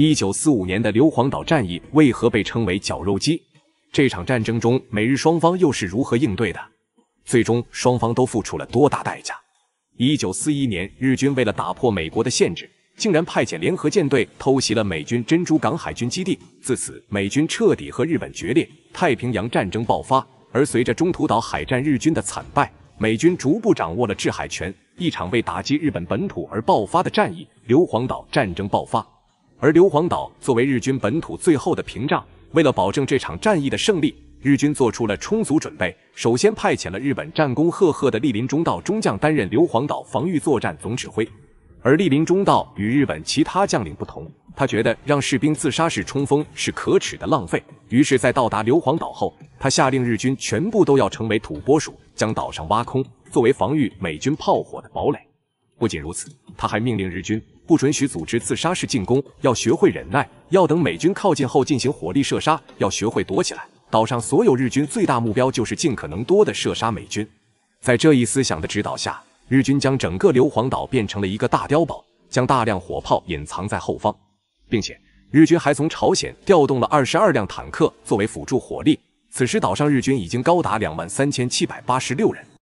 一九四五年的硫磺岛战役为何被称为绞肉机？这场战争中，美日双方又是如何应对的？最终，双方都付出了多大代价？一九四一年，日军为了打破美国的限制，竟然派遣联合舰队偷袭了美军珍珠港海军基地。自此，美军彻底和日本决裂，太平洋战争爆发。而随着中途岛海战日军的惨败，美军逐步掌握了制海权。一场为打击日本本土而爆发的战役——硫磺岛战争爆发。而硫磺岛作为日军本土最后的屏障，为了保证这场战役的胜利，日军做出了充足准备。首先派遣了日本战功赫赫的栗林中道中将担任硫磺岛防御作战总指挥。而栗林中道与日本其他将领不同，他觉得让士兵自杀式冲锋是可耻的浪费，于是，在到达硫磺岛后，他下令日军全部都要成为土拨鼠，将岛上挖空，作为防御美军炮火的堡垒。不仅如此，他还命令日军不准许组织自杀式进攻，要学会忍耐，要等美军靠近后进行火力射杀，要学会躲起来。岛上所有日军最大目标就是尽可能多的射杀美军。在这一思想的指导下，日军将整个硫磺岛变成了一个大碉堡，将大量火炮隐藏在后方，并且日军还从朝鲜调动了二十二辆坦克作为辅助火力。此时，岛上日军已经高达两万三千七百八十六人。